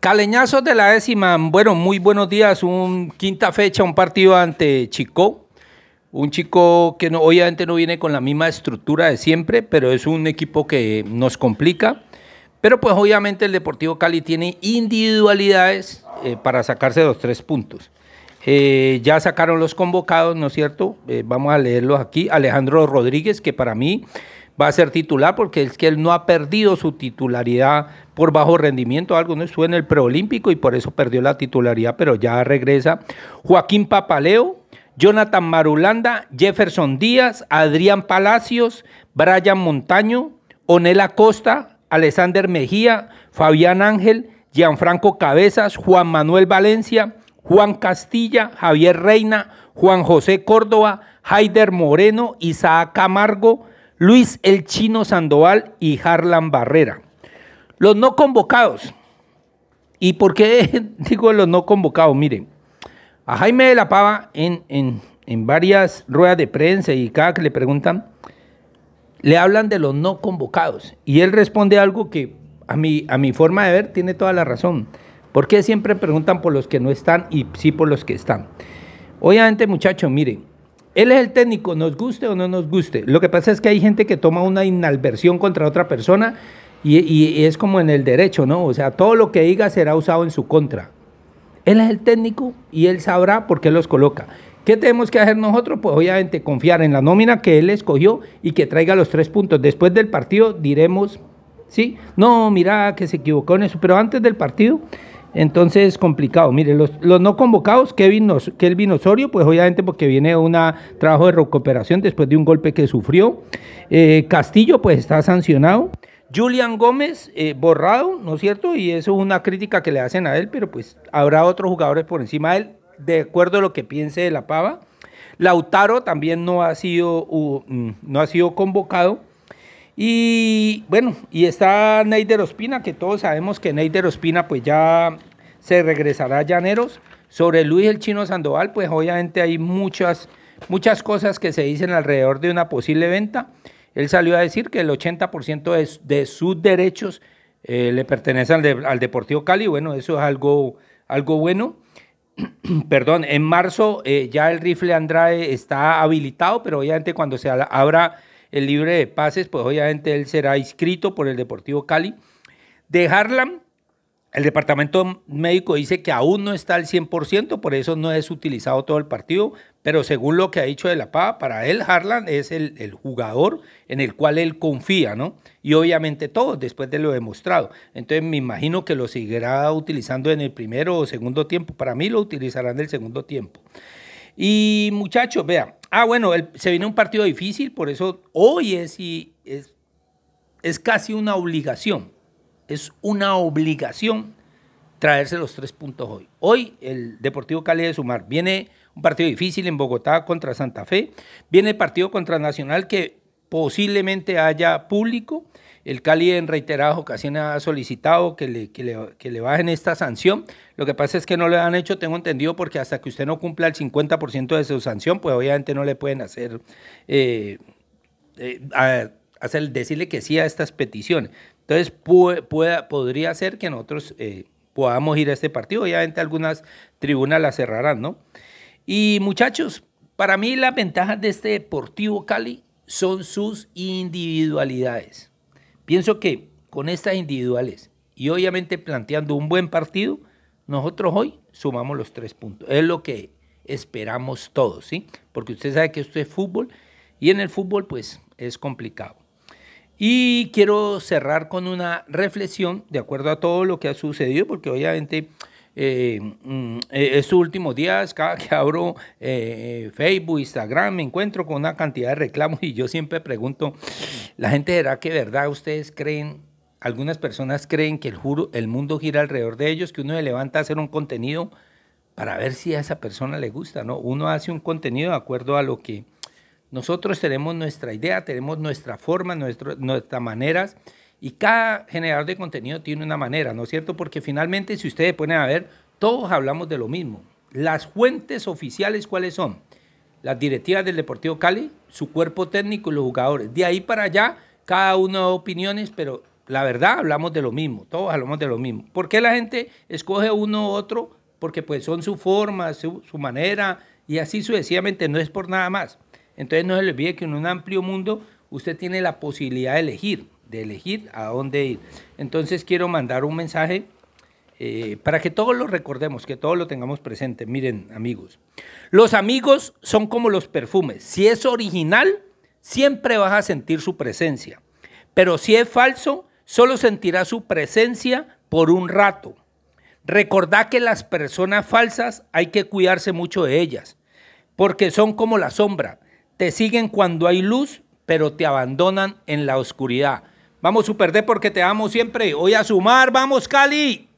Caleñazos de la décima, bueno, muy buenos días. Un quinta fecha, un partido ante Chico. Un chico que obviamente no viene con la misma estructura de siempre, pero es un equipo que nos complica. Pero pues obviamente el Deportivo Cali tiene individualidades eh, para sacarse los tres puntos. Eh, ya sacaron los convocados, ¿no es cierto? Eh, vamos a leerlos aquí. Alejandro Rodríguez, que para mí va a ser titular porque es que él no ha perdido su titularidad por bajo rendimiento, algo no estuvo en el preolímpico y por eso perdió la titularidad, pero ya regresa. Joaquín Papaleo, Jonathan Marulanda, Jefferson Díaz, Adrián Palacios, Brian Montaño, Onela Costa, Alexander Mejía, Fabián Ángel, Gianfranco Cabezas, Juan Manuel Valencia, Juan Castilla, Javier Reina, Juan José Córdoba, Haider Moreno, Isaac Camargo, Luis El Chino Sandoval y Harlan Barrera. Los no convocados. ¿Y por qué digo los no convocados? Miren, a Jaime de la Pava en, varias ruedas de prensa y cada que le preguntan, le hablan de los no convocados. Y él responde algo que a mi, a mi forma de ver tiene toda la razón. ¿Por qué siempre preguntan por los que no están y sí por los que están? Obviamente, muchachos, miren, él es el técnico, nos guste o no nos guste. Lo que pasa es que hay gente que toma una inalversión contra otra persona y, es como en el derecho, ¿no? O sea, todo lo que diga será usado en su contra. Él es el técnico y él sabrá por qué los coloca. ¿Qué tenemos que hacer nosotros? Pues obviamente confiar en la nómina que él escogió y que traiga los tres puntos. Después del partido diremos, sí, no, mira que se equivocó en eso, pero antes del partido entonces, es complicado. Mire, los, no convocados, Kevin, Kelvin Osorio, pues obviamente porque viene un trabajo de recuperación después de un golpe que sufrió. Eh, Castillo, pues está sancionado. Julian Gómez, eh, borrado, ¿no es cierto? Y eso es una crítica que le hacen a él, pero pues habrá otros jugadores por encima de él, de acuerdo a lo que piense de la pava. Lautaro también no ha sido, mm, no ha sido convocado. Y bueno, y está Neider Ospina, que todos sabemos que Neider Ospina pues ya se regresará a Llaneros. Sobre Luis el Chino Sandoval, pues obviamente hay muchas, muchas cosas que se dicen alrededor de una posible venta. Él salió a decir que el 80% de, de, sus derechos eh, le pertenecen al, Deportivo Cali. Bueno, eso es algo, algo bueno. Perdón, en marzo eh, ya el rifle Andrade está habilitado, pero obviamente cuando se abra el libre de pases, pues obviamente él será inscrito por el Deportivo Cali. De Harlan, el departamento médico dice que aún no está al 100%, por eso no es utilizado todo el partido, pero según lo que ha dicho de la PA, para él Harlan es el, jugador en el cual él confía, ¿no? Y obviamente todo después de lo demostrado. Entonces me imagino que lo seguirá utilizando en el primero o segundo tiempo. Para mí lo utilizarán en el segundo tiempo. Y muchachos, vean, Ah, bueno, se viene un partido difícil, por eso hoy es, es, es casi una obligación. Es una obligación traerse los tres puntos hoy. Hoy el Deportivo Cali de Sumar viene un partido difícil en Bogotá contra Santa Fe, viene el partido contra Nacional que posiblemente haya público. El Cali en reiteradas ocasiones ha solicitado que le, le, bajen esta sanción. Lo que pasa es que no le han hecho, tengo entendido, porque hasta que usted no cumpla el 50% de su sanción, pues obviamente no le pueden hacer, eh, eh, hacer decirle que sí a estas peticiones. Entonces, podría ser que nosotros eh, podamos ir a este partido. Obviamente algunas tribunas las cerrarán, ¿no? Y muchachos, para mí las ventajas de este Deportivo Cali son sus individualidades. Pienso que con estas individuales y obviamente planteando un buen partido, nosotros hoy sumamos los tres puntos. Es lo que esperamos todos, ¿sí? Porque usted sabe que esto es fútbol y en el fútbol pues es complicado. Y quiero cerrar con una reflexión de acuerdo a todo lo que ha sucedido, porque obviamente eh, mm, eh estos últimos días, cada que abro eh, eh, Facebook, Instagram, me encuentro con una cantidad de reclamos y yo siempre pregunto, ¿la gente será que verdad ustedes creen? Algunas personas creen que el, el mundo gira alrededor de ellos, que uno se levanta a hacer un contenido para ver si a esa persona le gusta, ¿no? Uno hace un contenido de acuerdo a lo que nosotros tenemos nuestra idea, tenemos nuestra forma, nuestras maneras y cada generador de contenido tiene una manera, ¿no es cierto? Porque finalmente, si ustedes ponen a ver, todos hablamos de lo mismo. Las fuentes oficiales, ¿cuáles son? Las directivas del Deportivo Cali, su cuerpo técnico y los jugadores. De ahí para allá, cada uno da opiniones, pero la verdad hablamos de lo mismo, todos hablamos de lo mismo. ¿Por qué la gente escoge uno u otro? Porque pues son su forma, su, su manera, y así sucesivamente, no es por nada más. Entonces no se le olvide que en un amplio mundo usted tiene la posibilidad de elegir de elegir a dónde ir. Entonces quiero mandar un mensaje eh, para que todos lo recordemos, que todos lo tengamos presente. Miren, amigos, los amigos son como los perfumes. Si es original, siempre vas a sentir su presencia. Pero si es falso, solo sentirás su presencia por un rato. recordá que las personas falsas hay que cuidarse mucho de ellas, porque son como la sombra. Te siguen cuando hay luz, pero te abandonan en la oscuridad. Vamos Super D porque te amo siempre. Hoy a sumar, vamos Cali.